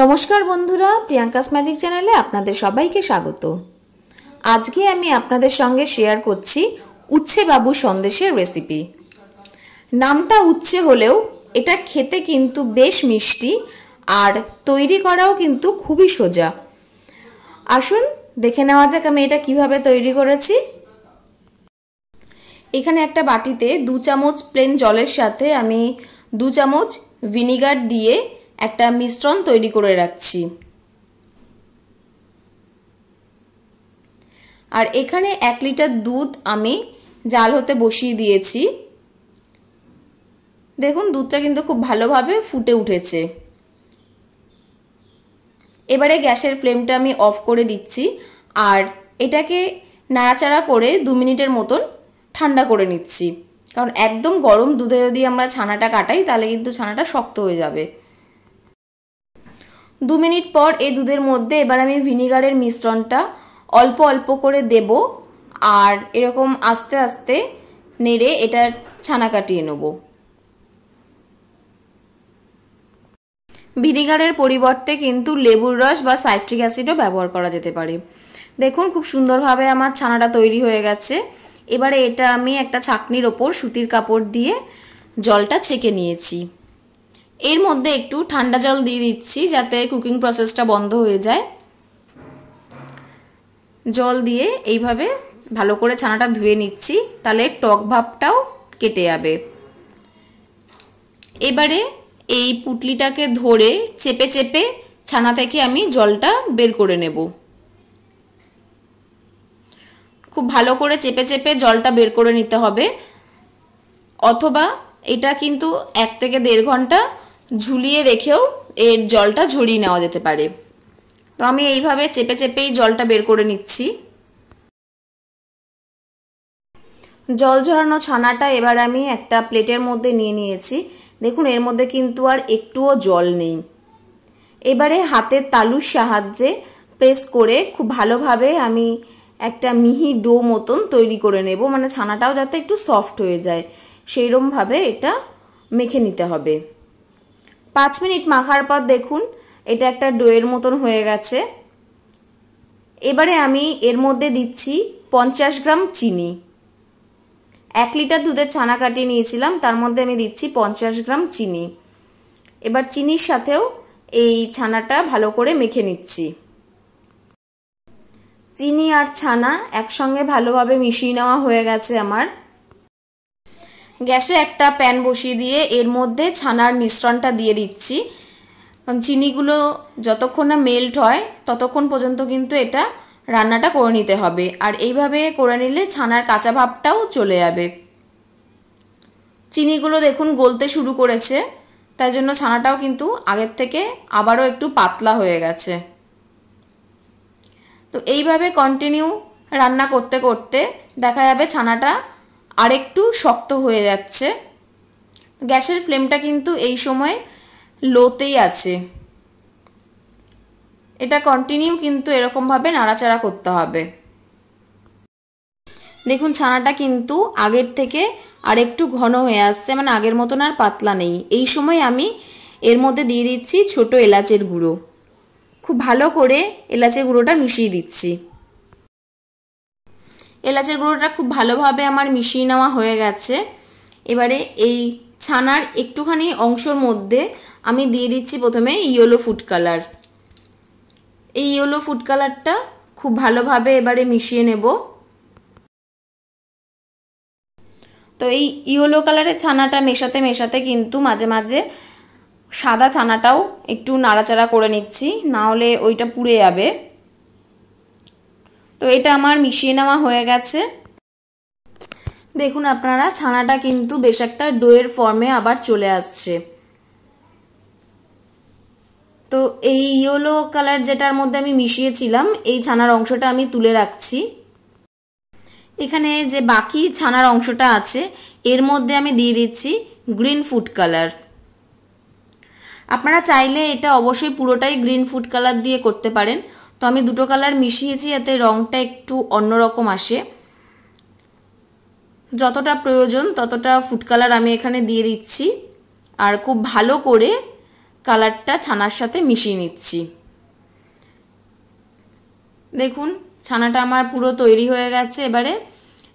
নমস্কার বন্ধুরা Priyanka's magic চ্যানেলে আপনাদের সবাইকে স্বাগত আজকে আমি আপনাদের সঙ্গে শেয়ার করছি উচ্ছে বাবু সন্দেশের রেসিপি নামটা উচ্ছে হলেও এটা খেতে কিন্তু বেশ মিষ্টি আর তৈরি করাও কিন্তু খুবই সোজা আসুন দেখে নেওয়া যাক আমি এটা কিভাবে তৈরি করেছি এখানে একটা বাটিতে দু চামচ প্লেন জলের সাথে আমি দু চামচ ভিনিগার দিয়ে একটা মিশ্রণ তৈরি করে রাখছি আর এখানে এক লিটার দুধ আমি জাল হতে বসিয়ে দিয়েছি দেখুন দুধটা কিন্তু খুব ভালোভাবে ফুটে উঠেছে এবারে গ্যাসের ফ্লেমটা আমি অফ করে দিচ্ছি আর এটাকে নাড়াচাড়া করে দু মিনিটের মতন ঠান্ডা করে নিচ্ছি কারণ একদম গরম দুধে যদি আমরা ছানাটা কাটাই তাহলে কিন্তু ছানাটা শক্ত হয়ে যাবে দু মিনিট পর এই দুধের মধ্যে এবার আমি ভিনিগারের মিশ্রণটা অল্প অল্প করে দেব আর এরকম আস্তে আস্তে নেড়ে এটার ছানা কাটিয়ে নেব ভিনিগারের পরিবর্তে কিন্তু লেবুর রস বা সাইট্রিক অ্যাসিডও ব্যবহার করা যেতে পারে দেখুন খুব সুন্দরভাবে আমার ছানাটা তৈরি হয়ে গেছে এবারে এটা আমি একটা ছাকনির ওপর সুতির কাপড় দিয়ে জলটা ছেঁকে নিয়েছি এর মধ্যে একটু ঠান্ডা জল দিয়ে দিচ্ছি যাতে কুকিং প্রসেসটা বন্ধ হয়ে যায় জল দিয়ে এইভাবে ভালো করে ছানাটা ধুয়ে নিচ্ছি তাহলে টক ভাবটাও কেটে যাবে এবারে এই পুটলিটাকে ধরে চেপে চেপে ছানা থেকে আমি জলটা বের করে নেব খুব ভালো করে চেপে চেপে জলটা বের করে নিতে হবে অথবা এটা কিন্তু এক থেকে দেড় ঘন্টা ঝুলিয়ে রেখেও এর জলটা ঝরিয়ে নেওয়া যেতে পারে তো আমি এইভাবে চেপে চেপেই জলটা বের করে নিচ্ছি জল ঝরানো ছানাটা এবার আমি একটা প্লেটের মধ্যে নিয়ে নিয়েছি দেখুন এর মধ্যে কিন্তু আর একটুও জল নেই এবারে হাতের তালুর সাহায্যে প্রেস করে খুব ভালোভাবে আমি একটা মিহি ডো মতন তৈরি করে নেব মানে ছানাটাও যাতে একটু সফট হয়ে যায় সেইরমভাবে এটা মেখে নিতে হবে পাঁচ মিনিট মাখার পর দেখুন এটা একটা ডোয়ের মতন হয়ে গেছে এবারে আমি এর মধ্যে দিচ্ছি পঞ্চাশ গ্রাম চিনি এক লিটার দুধের ছানা কাটিয়ে নিয়েছিলাম তার মধ্যে আমি দিচ্ছি পঞ্চাশ গ্রাম চিনি এবার চিনির সাথেও এই ছানাটা ভালো করে মেখে নিচ্ছি চিনি আর ছানা একসঙ্গে ভালোভাবে মিশিয়ে নেওয়া হয়ে গেছে আমার গ্যাসে একটা প্যান বসিয়ে দিয়ে এর মধ্যে ছানার মিশ্রণটা দিয়ে দিচ্ছি কারণ চিনিগুলো যতক্ষণ না মেল্ট হয় ততক্ষণ পর্যন্ত কিন্তু এটা রান্নাটা করে নিতে হবে আর এইভাবে করে নিলে ছানার কাঁচা ভাবটাও চলে যাবে চিনিগুলো দেখুন গলতে শুরু করেছে তাই জন্য ছানাটাও কিন্তু আগের থেকে আবারও একটু পাতলা হয়ে গেছে তো এইভাবে কন্টিনিউ রান্না করতে করতে দেখা যাবে ছানাটা আরেকটু শক্ত হয়ে যাচ্ছে গ্যাসের ফ্লেমটা কিন্তু এই সময় লোতেই আছে এটা কন্টিনিউ কিন্তু এরকমভাবে নাড়াচাড়া করতে হবে দেখুন ছানাটা কিন্তু আগের থেকে আর একটু ঘন হয়ে আসছে মানে আগের মতন আর পাতলা নেই এই সময় আমি এর মধ্যে দিয়ে দিচ্ছি ছোট এলাচের গুঁড়ো খুব ভালো করে এলাচের গুঁড়োটা মিশিয়ে দিচ্ছি এলাচের গুঁড়োটা খুব ভালোভাবে আমার মিশিয়ে নেওয়া হয়ে গেছে এবারে এই ছানার একটুখানি অংশর মধ্যে আমি দিয়ে দিচ্ছি প্রথমে ইয়েলো ফুড কালার এই ইয়েলো ফুড কালারটা খুব ভালোভাবে এবারে মিশিয়ে নেব তো এই ইয়েলো কালারের ছানাটা মেশাতে মেশাতে কিন্তু মাঝে মাঝে সাদা ছানাটাও একটু নাড়াচাড়া করে নিচ্ছি না হলে ওইটা পুড়ে যাবে তো এটা আমার মিশিয়ে নেওয়া হয়ে গেছে দেখুন আপনারা ছানাটা কিন্তু বেশ একটা ডোয়ের ফর্মে আবার চলে আসছে তো এই ইয়েলো কালার যেটার মধ্যে আমি মিশিয়েছিলাম এই ছানার অংশটা আমি তুলে রাখছি এখানে যে বাকি ছানার অংশটা আছে এর মধ্যে আমি দিয়ে দিচ্ছি গ্রিন ফুড কালার আপনারা চাইলে এটা অবশ্যই পুরোটাই গ্রিন ফুড কালার দিয়ে করতে পারেন তো আমি দুটো কালার মিশিয়েছি যাতে রঙটা একটু অন্যরকম আসে যতটা প্রয়োজন ততটা ফুড কালার আমি এখানে দিয়ে দিচ্ছি আর খুব ভালো করে কালারটা ছানার সাথে মিশিয়ে নিচ্ছি দেখুন ছানাটা আমার পুরো তৈরি হয়ে গেছে এবারে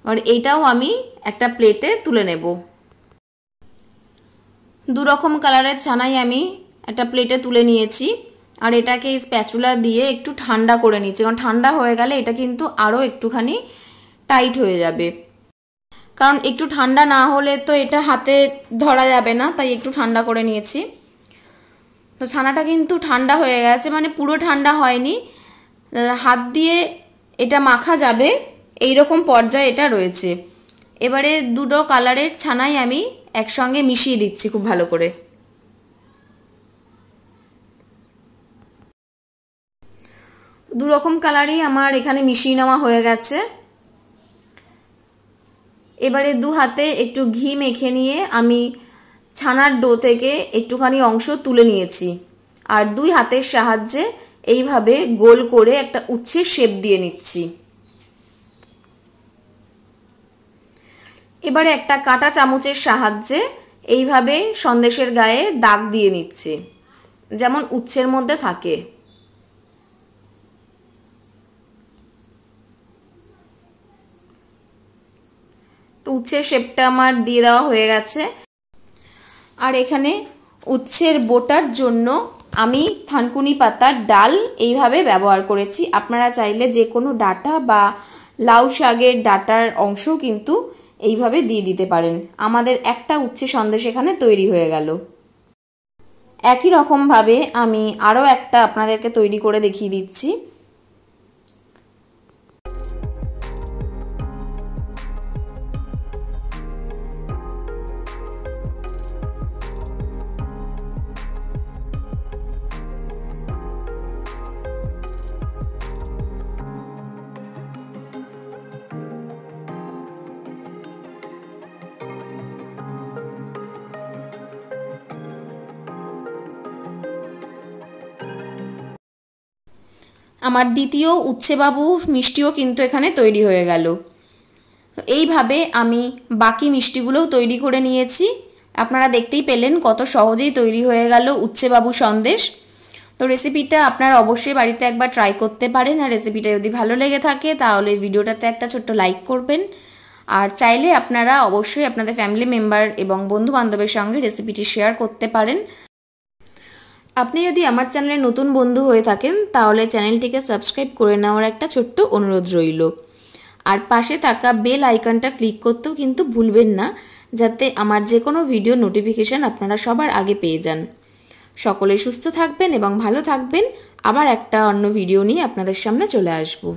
আর এইটাও আমি একটা প্লেটে তুলে নেব দুরকম কালারের ছানাই আমি একটা প্লেটে তুলে নিয়েছি আর এটাকে স্প্যাচুলা দিয়ে একটু ঠান্ডা করে নিচ্ছি কারণ ঠান্ডা হয়ে গেলে এটা কিন্তু আরও একটুখানি টাইট হয়ে যাবে কারণ একটু ঠান্ডা না হলে তো এটা হাতে ধরা যাবে না তাই একটু ঠান্ডা করে নিয়েছি তো ছানাটা কিন্তু ঠান্ডা হয়ে গেছে মানে পুরো ঠান্ডা হয়নি হাত দিয়ে এটা মাখা যাবে এই রকম পর্যায়ে এটা রয়েছে এবারে দুটো কালারের ছানাই আমি একসঙ্গে মিশিয়ে দিচ্ছি খুব ভালো করে দুরকম কালারই আমার এখানে মিশিয়ে নেওয়া হয়ে গেছে এবারে দু হাতে একটু ঘি মেখে নিয়ে আমি ছানার ডো থেকে একটুখানি অংশ তুলে নিয়েছি আর দুই হাতের সাহায্যে এইভাবে গোল করে একটা উচ্ছে শেপ দিয়ে নিচ্ছি এবারে একটা কাটা চামচের সাহায্যে এইভাবে সন্দেশের গায়ে দাগ দিয়ে নিচ্ছি যেমন উচ্ছের মধ্যে থাকে উচ্ছে শেপটা আমার দিয়ে দেওয়া হয়ে গেছে আর এখানে উচ্ছের বোটার জন্য আমি থানকুনি পাতার ডাল এইভাবে ব্যবহার করেছি আপনারা চাইলে যে কোনো ডাটা বা লাউ শাগের ডাটার অংশ কিন্তু এইভাবে দিয়ে দিতে পারেন আমাদের একটা উচ্ছে সন্দেশ এখানে তৈরি হয়ে গেল একই রকমভাবে আমি আরও একটা আপনাদেরকে তৈরি করে দেখিয়ে দিচ্ছি আমার দ্বিতীয় উচ্ছেবাবু মিষ্টিও কিন্তু এখানে তৈরি হয়ে গেল এইভাবে আমি বাকি মিষ্টিগুলোও তৈরি করে নিয়েছি আপনারা দেখতেই পেলেন কত সহজেই তৈরি হয়ে গেল উচ্ছেবাবু সন্দেশ তো রেসিপিটা আপনারা অবশ্যই বাড়িতে একবার ট্রাই করতে পারেন আর রেসিপিটা যদি ভালো লেগে থাকে তাহলে ভিডিওটাতে একটা ছোট্ট লাইক করবেন আর চাইলে আপনারা অবশ্যই আপনাদের ফ্যামিলি মেম্বার এবং বন্ধু বান্ধবের সঙ্গে রেসিপিটি শেয়ার করতে পারেন আপনি যদি আমার চ্যানেলে নতুন বন্ধু হয়ে থাকেন তাহলে চ্যানেলটিকে সাবস্ক্রাইব করে নেওয়ার একটা ছোট্ট অনুরোধ রইল আর পাশে থাকা বেল আইকনটা ক্লিক করতেও কিন্তু ভুলবেন না যাতে আমার যে কোনো ভিডিও নোটিফিকেশান আপনারা সবার আগে পেয়ে যান সকলে সুস্থ থাকবেন এবং ভালো থাকবেন আবার একটা অন্য ভিডিও নিয়ে আপনাদের সামনে চলে আসবো